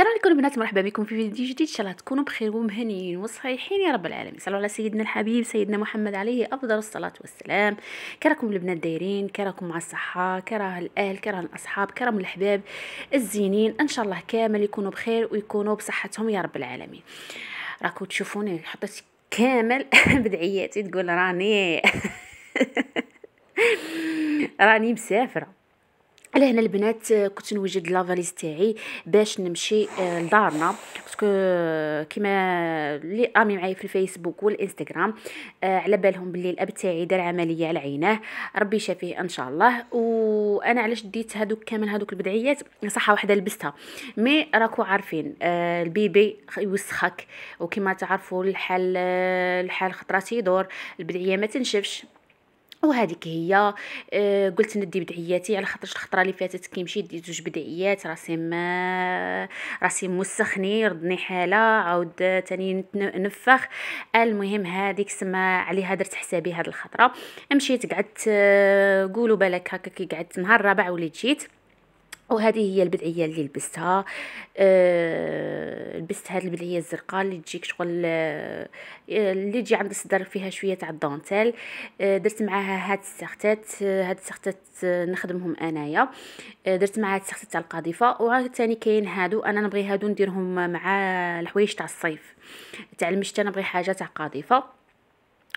السلام عليكم البنات مرحبا بكم في فيديو جديد ان شاء الله تكونوا بخير ومهنيين وصحيحين يا رب العالمين صلوا على سيدنا الحبيب سيدنا محمد عليه افضل الصلاه والسلام كراكم البنات دايرين كراكم مع الصحه كراه الاهل كراه الاصحاب كرام الاحباب الزينين ان شاء الله كامل يكونوا بخير ويكونوا بصحتهم يا رب العالمين راكم تشوفوني حطيت كامل بدعياتي تقول راني راني مسافره على هنا البنات آه، كنت نوجد لافاليز تاعي باش نمشي آه، لدارنا باسكو آه، كيما اللي امي معايا في الفيسبوك والانستغرام على بالهم باللي الاب تاعي دار عمليه على عيناه ربي يشافيه ان شاء الله وانا علاش ديت هذوك كامل هذوك البدعيات صح وحده لبستها مي راكو عارفين البيبي يوسخك وكما تعرفوا الحال الحال خطرات يدور البدعيه ما تنشفش وهذيك هي أه قلت ندي بدعياتي على خاطر الخطره اللي فاتت كيمشي ديت جوج بدعيات راسي ما راسي مسخني ردني حاله عاود تاني نفخ المهم هذيك سما عليها درت حسابي هاد الخطره مشيت قعدت أه قولوا بالك هكا كي قعدت نهار رابع وليت جيت وهذه هي البدعيه اللي لبستها أه لبست هذه البدعيه الزرقاء اللي تجيك شغل آه، اللي تجي عند الصدر فيها شويه تاع الدونتيل أه درت معاها هاد السختات آه، هاد السختات آه، نخدمهم انايا درت معاها السختات تاع القاذفه وعاوتاني كاين هادو انا نبغي هادو نديرهم مع الحوايج تاع الصيف تاع المشتى نبغي حاجه تاع قاذفه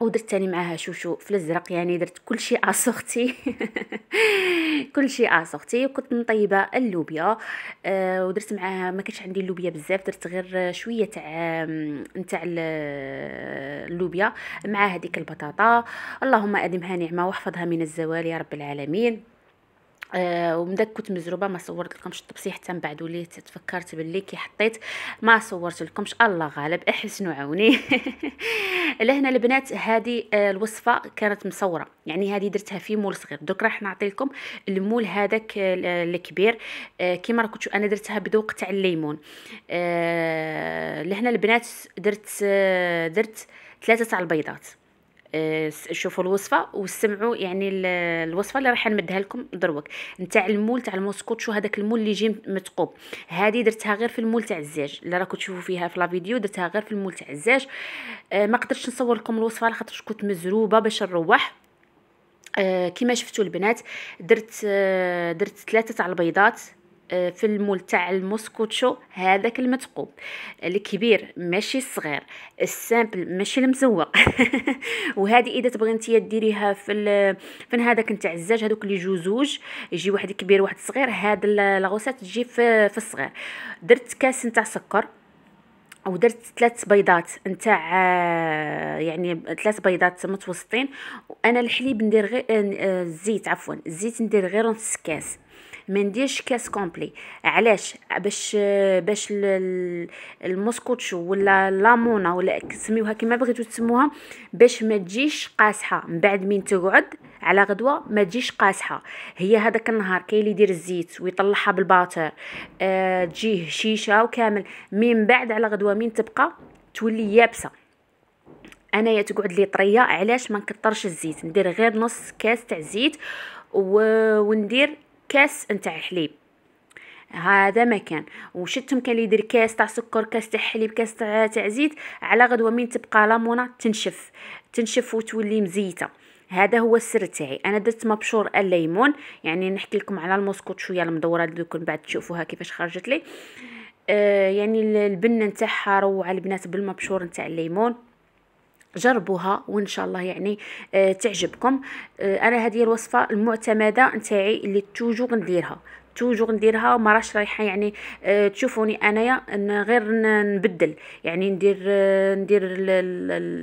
ودرت تاني معاها شوشو في الازرق يعني درت كل شيء اسوختي كل شيء اسوختي وكنت مطيبه اللوبيا آه ودرت معاها ما كانش عندي اللوبيا بزاف درت غير شويه تاع نتاع آه، اللوبيا مع هذيك البطاطا اللهم ادمها نعمه واحفظها من الزوال يا رب العالمين آه ومن داك كنت مزروبه ما صورت لكمش الطبسي حتى من بعد وليت تفكرت باللي كي حطيت ما صورت لكمش الله غالب احسن عوني لهنا البنات هذه آه، الوصفه كانت مصوره يعني هذه درتها في مول صغير دوك راح نعطي لكم المول هذاك آه، الكبير آه، كيما راه كنتو انا درتها بذوق تاع الليمون لهنا البنات درت درت ثلاثه تاع البيضات شوفوا الوصفه وسمعوا يعني الوصفه اللي راح نمدها لكم دروك نتاع المول تاع الموسكوت شو هذاك المول اللي يجي متقوب هذه درتها غير في المول تاع الزاج اللي راكم تشوفوا فيها في لا فيديو درتها غير في المول تاع الزاج آه، ما قدرتش نصور لكم الوصفه على خاطر كنت مزروبه باش نروح آه، كما شفتوا البنات درت آه، درت ثلاثه تاع البيضات آه، في المول تاع الموسكوتشو هذاك المثقوب الكبير ماشي الصغير السامبل ماشي المزوق وهذه اذا تبغي انت ديريها في في هذاك نتاع الزاج هذوك اللي جوج يجي واحد كبير واحد صغير هاد لاغوسات تجي في, في الصغير درت كاس نتاع سكر ودرت ثلاث بيضات نتاع آه، يعني ثلاث بيضات متوسطين وانا الحليب ندير غير الزيت آه، عفوا الزيت ندير غير نص كاس ما نديرش كاس كومبلي علاش باش باش المسكوتشو ولا لامونا ولا سميوها كما بغيتو تسموها باش ما تجيش قاسحه من بعد من تقعد على غدوه ما تجيش قاسحه هي هذاك النهار كاين اللي يدير الزيت ويطلعها بالباطر أه تجيه هشيشه وكامل من بعد على غدوه من تبقى تولي يابسه انايا تقعد لي طريه علاش ما نكثرش الزيت ندير غير نص كاس تاع الزيت و... وندير كاس نتاع حليب هذا كان وشتم كان يدير كاس تاع سكر كاس تاع حليب كاس تاع تاع زيت على غدوه من تبقى لامونه تنشف تنشف وتولي مزيته هذا هو السر تاعي انا درت مبشور الليمون يعني نحكي لكم على الموسكوت شويه المدوره دوك من بعد تشوفوها كيفاش خرجت لي آه يعني البنه نتاعها روعه البنات بالمبشور نتاع الليمون جربوها وان شاء الله يعني آه، تعجبكم آه، انا هذه الوصفه المعتمده نتاعي اللي توجو نديرها توجور نديرها وما راش رايحه يعني أه تشوفوني انايا غير نبدل يعني ندير آه، ندير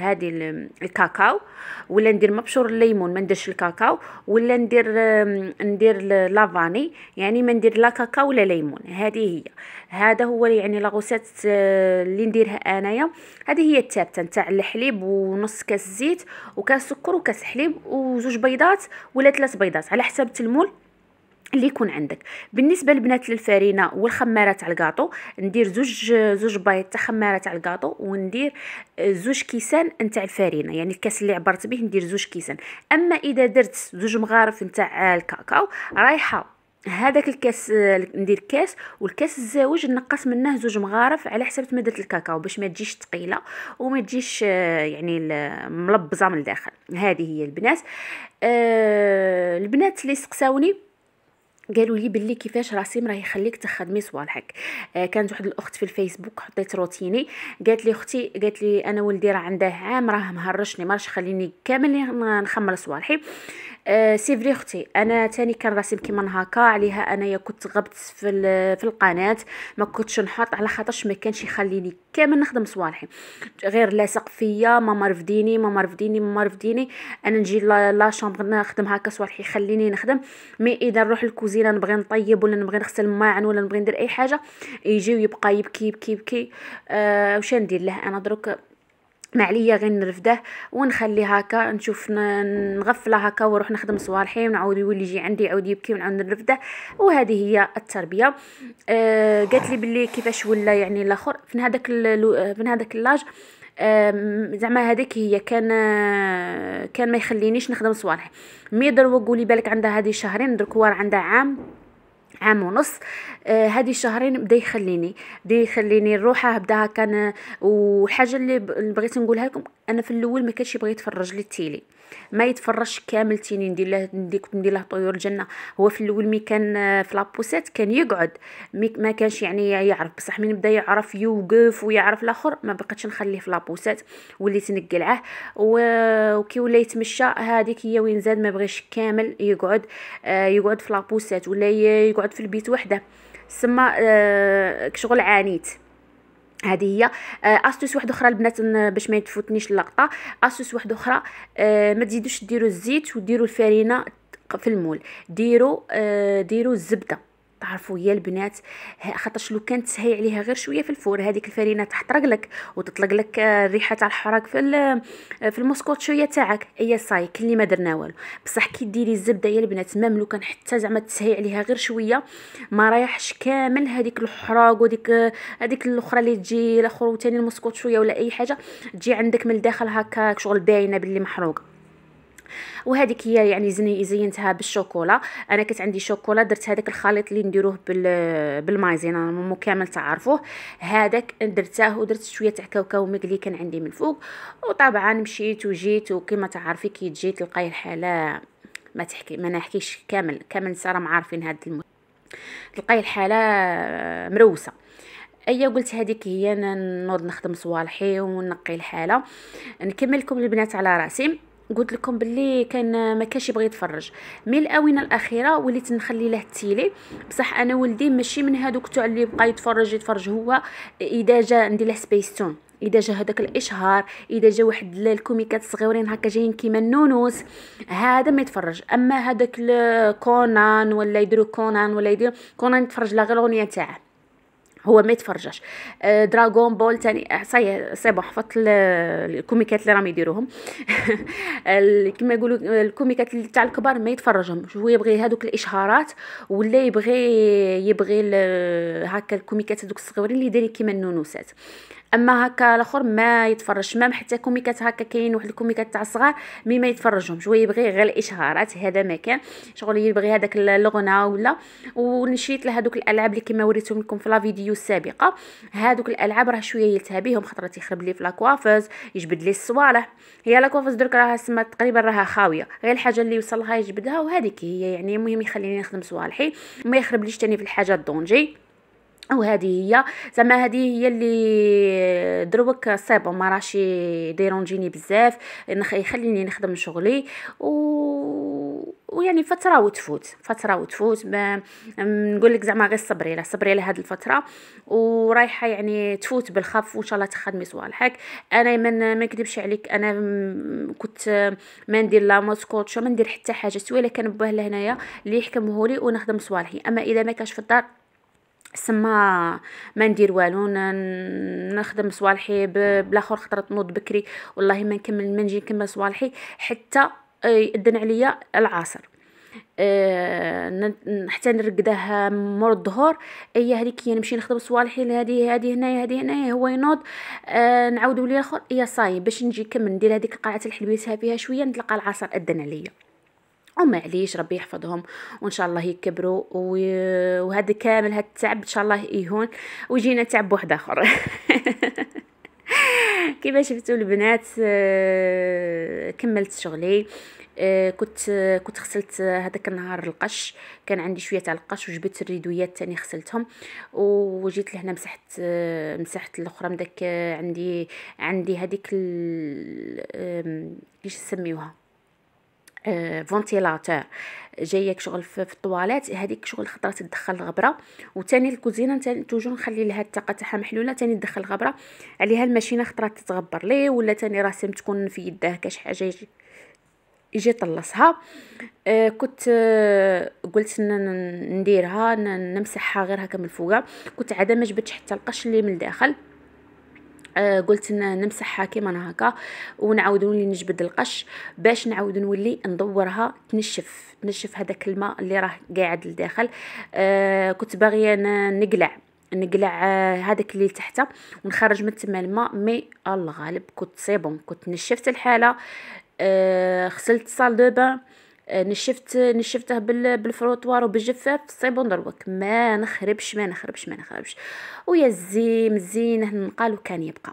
هذه الكاكاو ولا ندير مبشور الليمون ما نديرش الكاكاو ولا ندير آه، ندير لافاني يعني ما ندير لا كاكاو ولا ليمون هذه هي هذا هو يعني لاغوسات آه، اللي نديرها انايا هذه هي الثابته نتاع الحليب ونص كاس زيت وكاس سكر وكاس حليب وزوج بيضات ولا ثلاث بيضات على حسب التلمول اللي يكون عندك بالنسبه لبنات الفرينه والخماره تاع الكاطو ندير زوج زوج بيض تاع خماره تاع الكاطو وندير آه، زوج كيسان نتاع الفرينه يعني الكاس اللي عبرت به ندير زوج كيسان اما اذا درت زوج مغارف نتاع الكاكاو رايحه هذاك الكاس آه، ندير كاس والكاس الزاوج نقص منه زوج مغارف على حسب مده الكاكاو باش ما تجيش ثقيله وما تجيش آه، يعني ملبزه من الداخل هذه هي البنات البنات اللي سقساوني قالوا لي باللي كيفاش راسيم راه يخليك تخدمي صوالحك آه كانت واحد الاخت في الفيسبوك حطيت روتيني قالت لي اختي قالت لي انا ولدي راه عنده عام راه مهرشني ما خليني كامل نخمر صوالحي آه، سي سيفري اختي انا تاني كان راسي كيما هكا عليها انايا كنت غبت في في القناه ما كنتش نحط على خاطرش ما كانش يخليني كامل نخدم صوالحي غير لاصق فيا ماما رفديني ماما رفديني ماما رفديني انا نجي لا شامبر نخدم هكا صوالحي خليني نخدم مي اذا نروح للكوزينه نبغي نطيب ولا نبغي نغسل الماعن ولا نبغي ندير اي حاجه يجي ويبقى يبكي يبكي يبكي آه وش ندير له انا دروك ما عليا غير نرفده ونخلي هكا نشوف نغفله هكا ونروح نخدم صوالحي ونعاود يولي يجي عندي يعاود يبكي ونعاود نرفده وهذه هي التربيه آه قالت لي بلي كيفاش ولا يعني الاخر من هذاك من هذاك اللاج زعما هذيك هي كان آه، كان ما يخلينيش نخدم صوالحي مي دروك قولي بالك عندها هذه شهرين درك هو عندها عام عام ونص آه هذه الشهرين بدا يخليني بدا يخليني الروحة بدا هكا والحاجه اللي بغيت نقولها لكم انا في الاول ما كانش بغيت يتفرج لي التيلي ما يتفرجش كامل تيني ندير له كنت ندير له طيور الجنه هو في الاول مي كان آه، في لابوسات كان يقعد ما كانش يعني يعرف بصح من بدا يعرف يوقف ويعرف الاخر ما بقيتش نخليه في لابوسات وليت نقلعه وكي ولا يتمشى هذيك هي وين زاد ما بغيش كامل يقعد آه، يقعد في لابوسات ولا يقعد في البيت وحده سما كشغل آه، عانيت هذه هي آه، استوس واحده اخرى البنات باش ما تفوتنيش اللقطه استوس واحده اخرى آه، ما تزيدوش ديروا الزيت وديروا الفرينه في المول ديروا آه، ديروا الزبده تعرفوا يا البنات خاطرش لو كانت تسهي عليها غير شويه في الفور هذيك الفرينه تحترق لك وتطلق لك آه، الريحه تاع الحراق في آه، في شويه تاعك هي صاي كلي ما درنا والو بصح كي ديري الزبده يا البنات مام لو كان حتى زعما تسهي عليها غير شويه ما رايحش كامل هذيك الحراق وديك آه، هذيك الاخرى اللي تجي الاخر وثاني شويه ولا اي حاجه تجي عندك من الداخل هكاك شغل باينه باللي محروقه وهذيك هي يعني زني زينتها بالشوكولا انا كانت عندي شوكولا درت هذاك الخليط اللي نديروه بالمايزين مو كامل تعرفوه هذاك درتاه ودرت شويه تاع كاوكاو مقلي كان عندي من فوق وطبعا مشيت وجيت وكما تعرفي كي تجي تلقاي الحاله ما تحكي ما نحكيش كامل كامل ما عارفين هذا الم... تلقاي الحاله مروسه ايا قلت هذيك هي انا نوض نخدم صوالحي ونقي الحاله نكمل لكم البنات على راسي قلت لكم باللي كان ما كانش يبغي يتفرج مي الاونه الاخيره وليت نخلي له التيلي بصح انا ولدي ماشي من هادوك تاع اللي بقى يتفرج يتفرج هو اذا جا ندير له تون اذا جا هذاك الاشهار اذا جا واحد الكوميكات صغيرين هكا جايين كيما النونوس هذا ما يتفرج اما هذاك كونان ولا يديرو كونان ولا يديرو كونان يتفرج لا غير الاغنيه تاعه هو ما يتفرجش آه دراغون بول تاني آه، صاي سي بون حفظت الكوميكات اللي راهم يديروهم كما يقولوا الكوميكات تاع الكبار ما يتفرجهم هو يبغي هذوك الاشهارات ولا يبغي يبغي هكا الكوميكات هذوك الصغيرين اللي دايرين كيما النونوسات اما هكا الاخر ما يتفرجش مام حتى كوميكات هكا كاين واحد الكوميكات تاع الصغار مي ما يتفرجهمش هو يبغي غير الاشهارات هذا ما كان شغل يبغي هذاك اللغنه ولا ونشيت لهذوك الالعاب اللي كما وريتهم لكم في لا فيديو السابقه هذوك الالعاب راه شويه يلتها بهم خطره تيخرب لي في لاكوافز يجبد لي الصوالح هي لاكوافز درك راها سما تقريبا راها خاويه غير الحاجه اللي يوصلها يجبدها وهذيك هي يعني المهم يخليني نخدم صوالحي ما يخربليش تاني في الحاجه الدونجي وهذه هي زعما هذه هي اللي دروك صيبو ما راهش ديرونجيني بزاف يخليني نخدم شغلي و ويعني فتره وتفوت فتره وتفوت ما نقول لك زعما غير صبري لا صبري على هذه الفتره ورايحه يعني تفوت بالخف وان شاء الله تخدمي صوالحك انا ما نكذبش عليك انا كنت ما ندير لا موسكوتش ما ندير حتى حاجه الا كان باه لهنايا اللي يحكمه لي ونخدم صوالحي اما اذا ما كاش في الدار سما ما ندير والو نخدم صوالحي بلاخر خطره نوض بكري والله ما نكمل ما نجي نكمل صوالحي حتى آه، يأذن عليا العصر أه حتى نرقدها مور الظهر اي هذيك هي نمشي نخدم صوالحي لهذه هذه هنايا هذه هنايا هو ينوض أه نعاودوا لي الاخر يا صاي باش نجي كمل ندير هذيك القاعه الحلويتها فيها شويه نتلقى العصر اذن عليا ومعليش ربي يحفظهم وان شاء الله يكبروا وهذا كامل هاد التعب ان شاء الله يهون ويجينا تعب واحد اخر كما شفتوا البنات آه، كملت شغلي آه، كنت كنت غسلت هذاك النهار القش كان عندي شويه تاع القش وجبت الريدويات تاني غسلتهم وجيت لهنا مسحت آه، مسحت الاخرى من داك عندي عندي هذيك كيش نسميوها فونتيلاتور آه، جايك شغل في الطواليت هذيك شغل خطره تدخل الغبره وثاني الكوزينه ثاني توجور نخلي لها الطاقه تاعها محلوله ثاني تدخل الغبره عليها الماشينه خطره تتغبر لي ولا ثاني راسم تكون في يده كاش حاجه يجي يجي طلصها آه كنت آه قلت نديرها نمسحها غير هكا من فوقها كنت عاده ما جبتش حتى القش اللي من الداخل آه قلت نمسحها كيما انا هكا ونعاود نولي نجبد القش باش نعاود نولي ندورها تنشف تنشف هذاك الماء اللي راه قاعد لداخل آه كنت باغيه نقلع نقلع آه، هذاك اللي تحت ونخرج من تما الماء مي الغالب كنت سي بون كنت نشفت الحاله آه غسلت صال دو بان آه، نشفت نشفته بالفروتوار وبالجفاف الصيبون دروك ما نخربش ما نخربش ما نخربش ويا الزيم الزين نقالو كان يبقى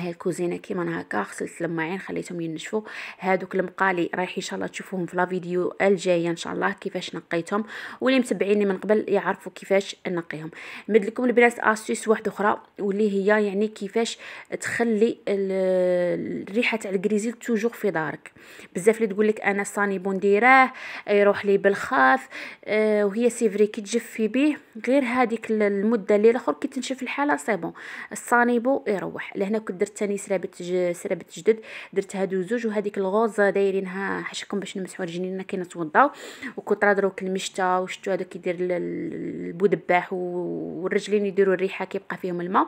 هاي الكوزينه كيما انا هكا غسلت الماعين خليتهم ينشفوا هادوك المقالي رايح ان شاء الله تشوفوهم في لا فيديو الجايه ان شاء الله كيفاش نقيتهم واللي متبعيني من قبل يعرفوا كيفاش نقيهم نمد لكم البنات استيس واحده اخرى واللي هي يعني كيفاش تخلي الريحه تاع الكريزيل توجور في دارك بزاف اللي تقول لك انا صاني بونديراه يروح لي بالخاف أه وهي سيفري كي تجفي به غير هذيك المده اللي الاخر كي تنشف الحاله سي بون الصانيبو يروح لهنا كنت درت ثاني ج... سرابت جدد درت هادو زوج وهذيك الغوزه دايرينها حشكم باش نمسحوا رجلينا كي نتوضاو وكثر دروك المشتة وشتو هذا كيدير البودباح والرجلين يديروا الريحه كيبقى فيهم الماء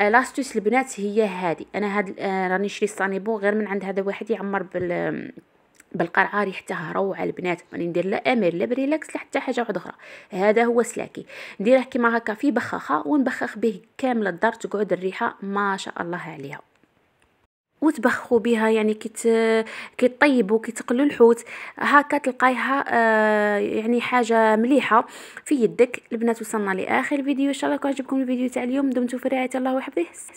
آه لاستوس البنات هي هذه انا هاد آه راني شري الصانيبو غير من عند هذا واحد يعمر بال بالقرعه ريحتها روعه البنات راني ندير لا امير لا بريلاكس لا حتى حاجه واحده اخرى هذا هو سلاكي نديره كيما هكا في بخاخه ونبخخ به كامل الدار تقعد الريحه ما شاء الله عليها وتبخوا بها يعني كيت كيطيبوا كيتقلوا الحوت هكا تلقايها آه يعني حاجه مليحه في يدك البنات وصلنا لاخر فيديو ان شاء الله يكون عجبكم الفيديو تاع اليوم دمتم في رعايه الله وحفظه